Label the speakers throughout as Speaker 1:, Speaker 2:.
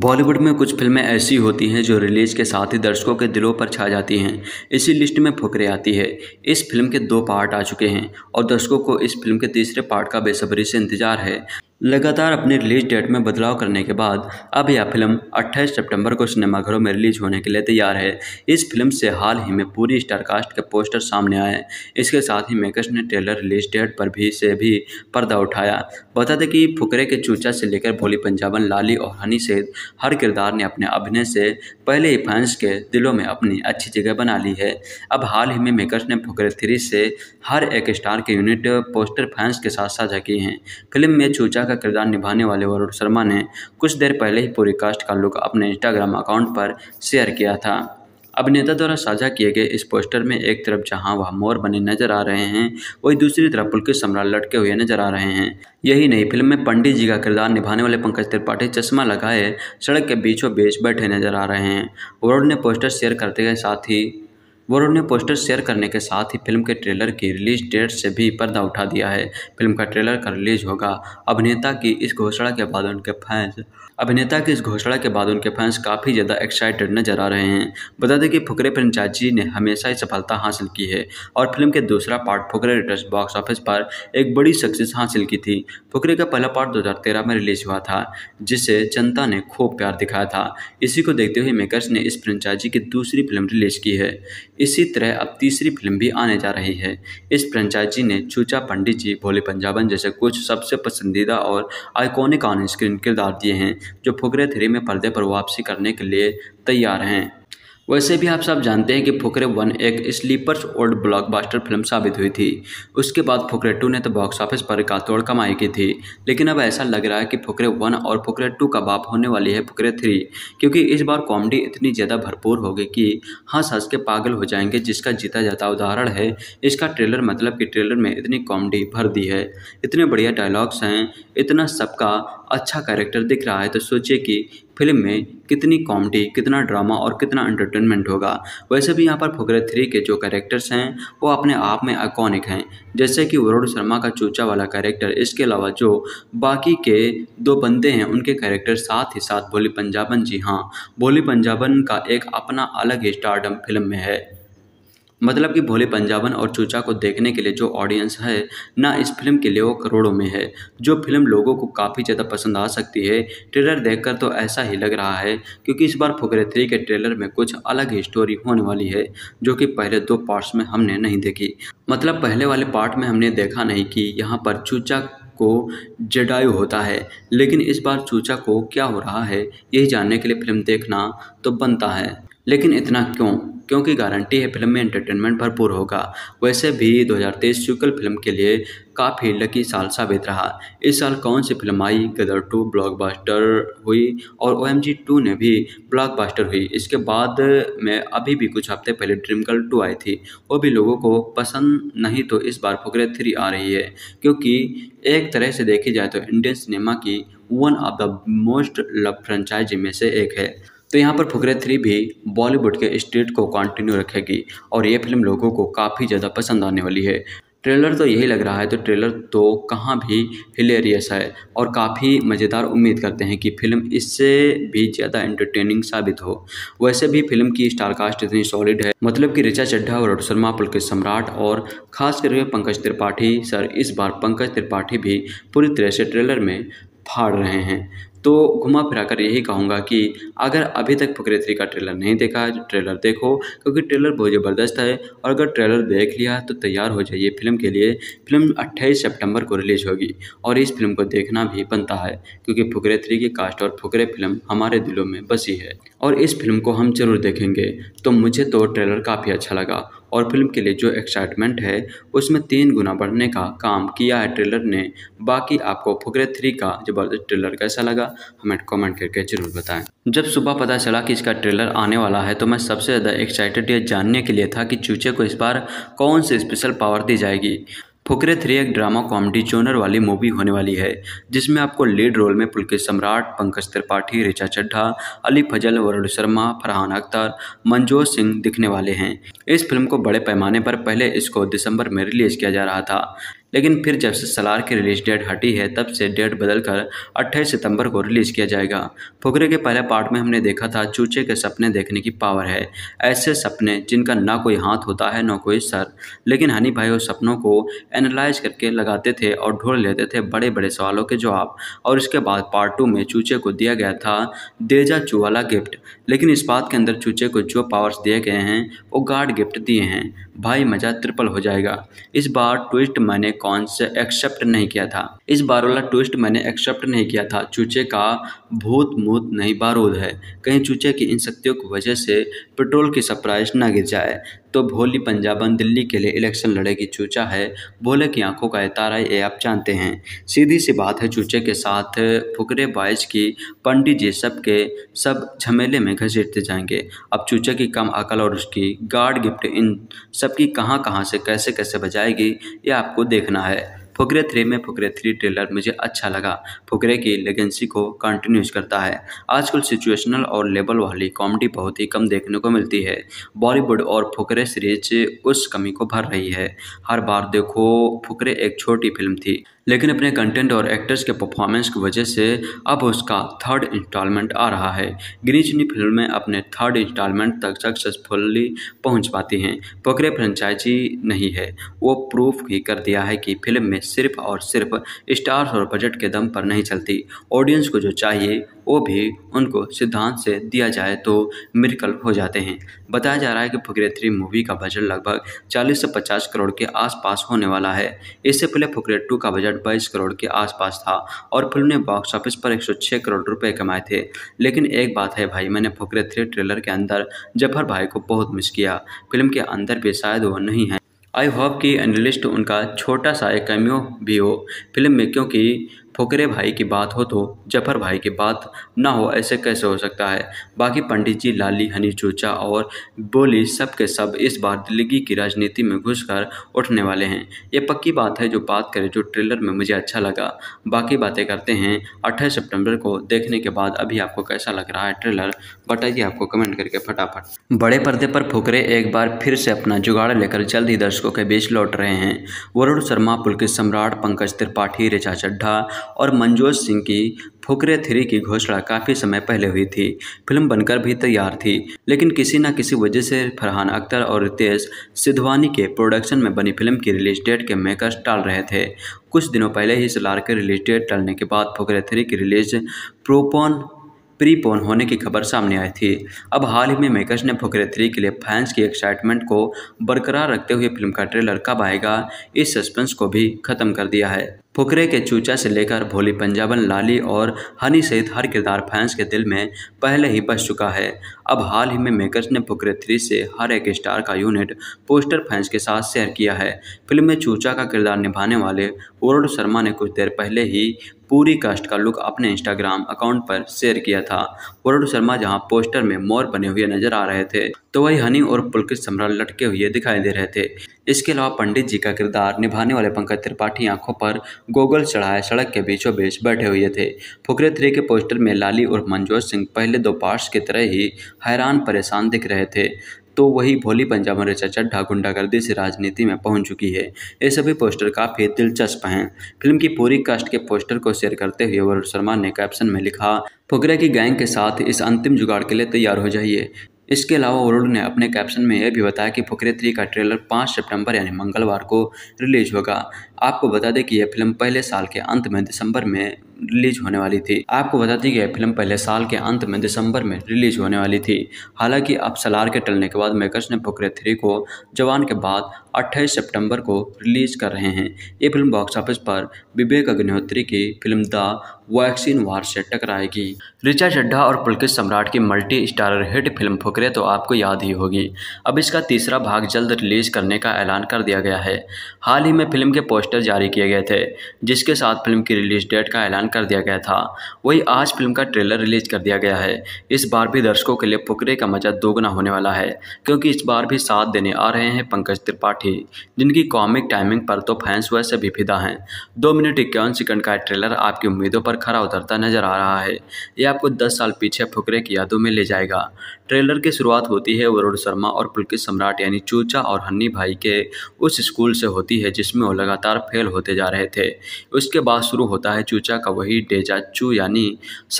Speaker 1: बॉलीवुड में कुछ फिल्में ऐसी होती हैं जो रिलीज़ के साथ ही दर्शकों के दिलों पर छा जाती हैं इसी लिस्ट में फुकरे आती है इस फिल्म के दो पार्ट आ चुके हैं और दर्शकों को इस फिल्म के तीसरे पार्ट का बेसब्री से इंतज़ार है लगातार अपने रिलीज डेट में बदलाव करने के बाद अब यह फिल्म 28 सितंबर को सिनेमाघरों में रिलीज होने के लिए तैयार है इस फिल्म से हाल ही में पूरी स्टारकास्ट के पोस्टर सामने आए इसके साथ ही मेकर्स ने ट्रेलर रिलीज डेट पर भी से भी पर्दा उठाया बता दें कि फुकरे के चूचा से लेकर भोली पंजाबन लाली और हनी सहित हर किरदार ने अपने अभिनय से पहले ही फैंस के दिलों में अपनी अच्छी जगह बना ली है अब हाल ही में मेकर्स ने फुकरे थ्री से हर एक स्टार के यूनिट पोस्टर फैंस के साथ साझा किए हैं फिल्म में चूचा का किरदार निभाने वाले वरुण शर्मा ने कुछ देर पहले ही पूरी कास्ट का लुक अपने इंस्टाग्राम अकाउंट पर शेयर किया था अभिनेता द्वारा साझा किए गए इस पोस्टर में एक तरफ जहां वह मोर बने नजर आ रहे हैं वही दूसरी तरफ पुल के सम्राट लटके हुए नजर आ रहे हैं यही नहीं फिल्म में पंडित जी का किरदार निभाने वाले पंकज त्रिपाठी चश्मा लगाए सड़क के बीचों बीच बैठे नजर आ रहे हैं वरुण ने पोस्टर शेयर करते के साथ ही वरुण ने पोस्टर शेयर करने के साथ ही फिल्म के ट्रेलर की रिलीज डेट से भी पर्दा उठा दिया है फिल्म का ट्रेलर का रिलीज होगा अभिनेता की इस घोषणा के बाद उनके फैंस अभिनेता की इस घोषणा के बाद उनके फैंस काफ़ी ज़्यादा एक्साइटेड नजर आ रहे हैं बता दें कि फुकरे फ्रेंचाइजी ने हमेशा ही सफलता हासिल की है और फिल्म के दूसरा part Fukrey returns box office पर एक बड़ी सक्सेस हासिल की थी फुकरे का पहला पार्ट दो में रिलीज हुआ था जिसे जनता ने खूब प्यार दिखाया था इसी को देखते हुए मेकर्स ने इस फ्रेंचाइजी की दूसरी फिल्म रिलीज की है इसी तरह अब तीसरी फिल्म भी आने जा रही है इस फ्रेंचाइजी ने चूचा पंडित जी भोले पंजाबन जैसे कुछ सबसे पसंदीदा और आइकॉनिक ऑन स्क्रीन किरदार दिए हैं जो फुकरे थ्री में पर्दे पर वापसी करने के लिए तैयार हैं वैसे भी आप सब जानते हैं कि फुकरे वन एक स्लीपर्स ओल्ड ब्लॉकबस्टर फिल्म साबित हुई थी उसके बाद फुकरे टू ने तो बॉक्स ऑफिस पर कातोड़ कमाई की थी लेकिन अब ऐसा लग रहा है कि फुकरे वन और फुकरे टू का बाप होने वाली है फुकरे थ्री क्योंकि इस बार कॉमेडी इतनी ज़्यादा भरपूर होगी कि हंस हंस के पागल हो जाएंगे जिसका जीता जाता उदाहरण है इसका ट्रेलर मतलब कि ट्रेलर में इतनी कॉमेडी भर दी है इतने बढ़िया डायलॉग्स हैं इतना सबका अच्छा कैरेक्टर दिख रहा है तो सोचिए कि फिल्म में कितनी कॉमेडी कितना ड्रामा और कितना एंटरटेनमेंट होगा वैसे भी यहाँ पर फुकरे थ्री के जो कैरेक्टर्स हैं वो अपने आप में आइकॉनिक हैं जैसे कि वरुण शर्मा का चूचा वाला कैरेक्टर इसके अलावा जो बाकी के दो बंदे हैं उनके कैरेक्टर साथ ही साथ भोली पंजाबन जी हाँ भोली पंजाबन का एक अपना अलग ही स्टारडम फिल्म में है मतलब कि भोले पंजाबन और चूचा को देखने के लिए जो ऑडियंस है ना इस फिल्म के लिए वो करोड़ों में है जो फिल्म लोगों को काफ़ी ज़्यादा पसंद आ सकती है ट्रेलर देखकर तो ऐसा ही लग रहा है क्योंकि इस बार फुकरे थ्री के ट्रेलर में कुछ अलग ही स्टोरी होने वाली है जो कि पहले दो पार्ट्स में हमने नहीं देखी मतलब पहले वाले पार्ट में हमने देखा नहीं कि यहाँ पर चूचा को जडायु होता है लेकिन इस बार चूचा को क्या हो रहा है यही जानने के लिए फिल्म देखना तो बनता है लेकिन इतना क्यों क्योंकि गारंटी है फिल्म में एंटरटेनमेंट भरपूर होगा वैसे भी 2023 हज़ार फिल्म के लिए काफ़ी लकी साल साबित रहा इस साल कौन सी फिल्म आई गदर टू ब्लॉकबस्टर हुई और ओ एम जी टू ने भी ब्लॉकबस्टर हुई इसके बाद में अभी भी कुछ हफ्ते पहले ड्रीम गर्ल टू आई थी वो भी लोगों को पसंद नहीं तो इस बार फुकरे थ्री आ रही है क्योंकि एक तरह से देखी जाए तो इंडियन सिनेमा की one of the most love franchise में से एक है तो यहाँ पर फुकरे थ्री भी बॉलीवुड के स्टेट को कंटिन्यू रखेगी और ये फिल्म लोगों को काफ़ी ज़्यादा पसंद आने वाली है ट्रेलर तो यही लग रहा है तो ट्रेलर तो कहाँ भी हिलेरियस है और काफ़ी मज़ेदार उम्मीद करते हैं कि फिल्म इससे भी ज़्यादा एंटरटेनिंग साबित हो वैसे भी फिल्म की स्टारकास्ट इतनी सॉलिड है मतलब कि ऋचा चड्ढा और शर्मा पुल के सम्राट और खास करके पंकज त्रिपाठी सर इस बार पंकज त्रिपाठी भी पूरी तरह से ट्रेलर में फाड़ रहे हैं तो घुमा फिरा कर यही कहूँगा कि अगर अभी तक फुकरे थ्री का ट्रेलर नहीं देखा है ट्रेलर देखो क्योंकि ट्रेलर बहुत ज़बरदस्त है और अगर ट्रेलर देख लिया तो तैयार हो जाइए फिल्म के लिए फिल्म 28 सितंबर को रिलीज़ होगी और इस फिल्म को देखना भी बनता है क्योंकि फुकरे थ्री की कास्ट और फुकरे फिल्म हमारे दिलों में बसी है और इस फिल्म को हम जरूर देखेंगे तो मुझे तो ट्रेलर काफ़ी अच्छा लगा और फिल्म के लिए जो एक्साइटमेंट है उसमें तीन गुना बढ़ने का काम किया है ट्रेलर ने बाकी आपको फुकरे थ्री का जबरदस्त ट्रेलर कैसा लगा हमें कमेंट करके जरूर बताएं जब सुबह पता चला कि इसका ट्रेलर आने वाला है तो मैं सबसे ज़्यादा एक्साइटेड यह जानने के लिए था कि चूचे को इस बार कौन सी स्पेशल पावर दी जाएगी फुकरे थ्री एक ड्रामा कॉमेडी जोनर वाली मूवी होने वाली है जिसमें आपको लीड रोल में पुलकेश सम्राट पंकज त्रिपाठी ऋचा चड्ढा अली फजल वरुण शर्मा फरहान अख्तर मंजोत सिंह दिखने वाले हैं इस फिल्म को बड़े पैमाने पर पहले इसको दिसंबर में रिलीज किया जा रहा था लेकिन फिर जब से सलार की रिलीज डेट हटी है तब से डेट बदलकर 28 अट्ठाईस सितंबर को रिलीज किया जाएगा फुकरे के पहले पार्ट में हमने देखा था चूचे के सपने देखने की पावर है ऐसे सपने जिनका ना कोई हाथ होता है ना कोई सर लेकिन हनी भाई उस सपनों को एनालाइज करके लगाते थे और ढूंढ लेते थे बड़े बड़े सवालों के जवाब और इसके बाद पार्ट टू में चूचे को दिया गया था देजा चूवाला गिफ्ट लेकिन इस बात के अंदर चूचे को जो पावर्स दिए गए हैं वो गार्ड गिफ्ट दिए हैं भाई मज़ा ट्रिपल हो जाएगा इस बार ट्विस्ट मैंने कौन से एक्सेप्ट नहीं किया था इस बार वाला ट्विस्ट मैंने एक्सेप्ट नहीं किया था चूचे का भूत मूत नहीं बारूद है कहीं चूचे की इन शक्तियों की वजह से पेट्रोल की सप्राइज ना गिर जाए तो भोली पंजाबन दिल्ली के लिए इलेक्शन लड़ेगी चूचा है भोले की आंखों का इतारा ये आप जानते हैं सीधी सी बात है चूचे के साथ फुकरे बाइज की पंडित जी सब के सब झमेले में घसीटते जाएंगे अब चूचे की कम अकल और उसकी गार्ड गिफ्ट इन सबकी कहाँ कहाँ से कैसे कैसे बजाएगी ये आपको देखना है फुकरे थ्री में फुकरे थ्री ट्रेलर मुझे अच्छा लगा फुकरे की लेगेंसी को कंटिन्यूज करता है आजकल सिचुएशनल और लेबल वाली कॉमेडी बहुत ही कम देखने को मिलती है बॉलीवुड और फुकरे सीरीज उस कमी को भर रही है हर बार देखो फुकरे एक छोटी फिल्म थी लेकिन अपने कंटेंट और एक्टर्स के परफॉर्मेंस की वजह से अब उसका थर्ड इंस्टॉलमेंट आ रहा है गिनी फिल्म फिल्में अपने थर्ड इंस्टॉलमेंट तक सक्सेसफुल्ली पहुंच पाती हैं पोकरे फ्रेंचाइजी नहीं है वो प्रूफ ही कर दिया है कि फिल्म में सिर्फ और सिर्फ स्टार्स और बजट के दम पर नहीं चलती ऑडियंस को जो चाहिए वो भी उनको सिद्धांत से दिया जाए तो मिरकल हो जाते हैं बताया जा रहा है कि फुकरे थ्री मूवी का बजट लगभग चालीस से पचास करोड़ के आसपास होने वाला है इससे पहले फुकरे टू का बजट बाईस करोड़ के आसपास था और फिल्म ने बॉक्स ऑफिस पर एक सौ करोड़ रुपए कमाए थे लेकिन एक बात है भाई मैंने फुकरे थ्री ट्रेलर के अंदर जफर भाई को बहुत मिस किया फिल्म के अंदर भी शायद वो नहीं है आई होप कि एनलिस्ट उनका छोटा सा एक कैमियो भी हो फिल्म में क्योंकि फुकरे भाई की बात हो तो जफर भाई की बात ना हो ऐसे कैसे हो सकता है बाकी पंडित जी लाली हनी चूचा और बोली सब के सब इस बार दिल्ली की राजनीति में घुसकर उठने वाले हैं ये पक्की बात है जो बात करें जो ट्रेलर में मुझे अच्छा लगा बाकी बातें करते हैं अट्ठाईस सितंबर को देखने के बाद अभी आपको कैसा लग रहा है ट्रेलर बताइए आपको कमेंट करके फटाफट बड़े पर्दे पर फुकरे एक बार फिर से अपना जुगाड़ लेकर जल्द ही दर्शकों के बीच लौट रहे हैं वरुण शर्मा पुल के सम्राट पंकज त्रिपाठी रिचा चड्ढा और मंजोज सिंह की फुकरे थ्री की घोषणा काफ़ी समय पहले हुई थी फिल्म बनकर भी तैयार थी लेकिन किसी न किसी वजह से फरहान अख्तर और रितेश सिद्धवानी के प्रोडक्शन में बनी फिल्म की रिलीज डेट के मेकर्स टाल रहे थे कुछ दिनों पहले ही सलार के रिलीज डेट टालने के बाद फुकरे थ्री की रिलीज प्रोपोन प्रीपोन होने की खबर सामने आई थी अब हाल ही में मेकर्स ने फुकरे थ्री के लिए फैंस की एक्साइटमेंट को बरकरार रखते हुए फिल्म का ट्रेलर कब आएगा इस सस्पेंस को भी खत्म कर दिया है फुकरे के चूचा से लेकर भोली पंजाबन लाली और हनी सहित हर किरदार फैंस के दिल में पहले ही बस चुका है अब हाल ही में मेकर्स ने फुकरे थ्री से हर एक स्टार का यूनिट पोस्टर फैंस के साथ शेयर किया है फिल्म में चूचा का किरदार निभाने वाले वरुण शर्मा ने कुछ देर पहले ही पूरी कास्ट का लुक अपने इंस्टाग्राम अकाउंट पर शेयर किया था वरुण शर्मा जहां पोस्टर में मोर बने हुए नजर आ रहे थे तो वही हनी और पुलकित सम्राट लटके हुए दिखाई दे रहे थे इसके अलावा पंडित जी का किरदार निभाने वाले पंकज त्रिपाठी आंखों पर गोगल चढ़ाए सड़क के बीचों बीच बैठे हुए थे फुकरे थ्री के पोस्टर में लाली और मनजोत सिंह पहले दो पार्ट्स की तरह ही हैरान परेशान दिख रहे थे तो वही भोली पंजाब और चड्ढा गुंडागर्दी से राजनीति में पहुंच चुकी है ये सभी पोस्टर काफ़ी दिलचस्प हैं फिल्म की पूरी कास्ट के पोस्टर को शेयर करते हुए वरुण शर्मा ने कैप्शन में लिखा फुकरे की गैंग के साथ इस अंतिम जुगाड़ के लिए तैयार हो जाइए इसके अलावा वरुण ने अपने कैप्शन में यह भी बताया कि फुकरे थ्री का ट्रेलर 5 सितंबर यानी मंगलवार को रिलीज होगा आपको बता दें कि यह फिल्म पहले साल के अंत में दिसंबर में रिलीज होने वाली थी आपको बता दें कि यह फिल्म पहले साल के अंत में दिसंबर में रिलीज होने वाली थी हालांकि अब सलार के टलने के बाद मेकर्स ने फुकरे थ्री को जवान के बाद 28 सितंबर को रिलीज कर रहे हैं ये फिल्म बॉक्स ऑफिस पर विवेक अग्निहोत्री की फिल्म द वैक्सीन वार से टकराएगी रिचा चड्ढा और पुलकित सम्राट की multi starrer hit film Fukrey तो आपको याद ही होगी अब इसका तीसरा भाग जल्द रिलीज करने का ऐलान कर दिया गया है हाल ही में फिल्म के पोस्टर जारी किए गए थे जिसके साथ फिल्म की रिलीज डेट का ऐलान ऐलान कर दिया गया था वही आज फिल्म का ट्रेलर रिलीज कर दिया गया है इस बार भी दर्शकों के लिए पुकरे का मजा दोगुना होने वाला है क्योंकि इस बार भी साथ देने आ रहे हैं पंकज त्रिपाठी जिनकी कॉमिक टाइमिंग पर तो फैंस वैसे भी फिदा हैं दो मिनट इक्यावन सेकंड का ट्रेलर आपकी उम्मीदों पर खरा उतरता नजर आ रहा है ये आपको दस साल पीछे फुकरे की यादों में ले जाएगा ट्रेलर की शुरुआत होती है वरुण शर्मा और पुलकित सम्राट यानी चूचा और हन्नी भाई के उस स्कूल से होती है जिसमें वो लगातार फेल होते जा रहे थे उसके बाद शुरू होता है चूचा का वही डेजाचू यानी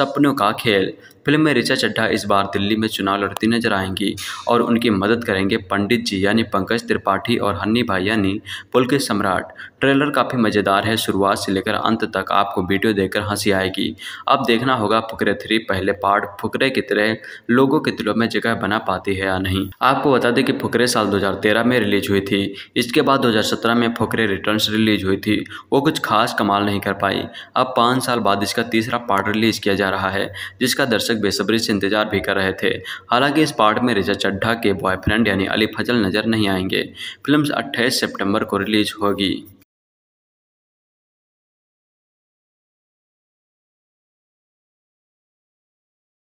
Speaker 1: सपनों का खेल फिल्म में ऋचा चड्ढा इस बार दिल्ली में चुनाव लड़ती नजर आएंगी और उनकी मदद करेंगे पंडित जी यानी पंकज त्रिपाठी और हन्नी भाई यानी पुल के सम्राट ट्रेलर काफ़ी मज़ेदार है शुरुआत से लेकर अंत तक आपको वीडियो देखकर हंसी आएगी अब देखना होगा फुकरे थ्री पहले पार्ट फुकरे की तरह लोगों के दिलों में जगह बना पाती है या नहीं आपको बता दें कि फुकरे साल 2013 में रिलीज हुई थी इसके बाद 2017 में फुकरे रिटर्न्स रिलीज हुई थी वो कुछ खास कमाल नहीं कर पाई अब पाँच साल बाद इसका तीसरा पार्ट रिलीज किया जा रहा है जिसका दर्शक दर्शक बेसब्री से इंतजार भी कर रहे थे हालांकि इस पार्ट में रिजा चड्ढा के बॉयफ्रेंड यानी अली फजल नजर नहीं आएंगे फिल्म 28 सितंबर को रिलीज होगी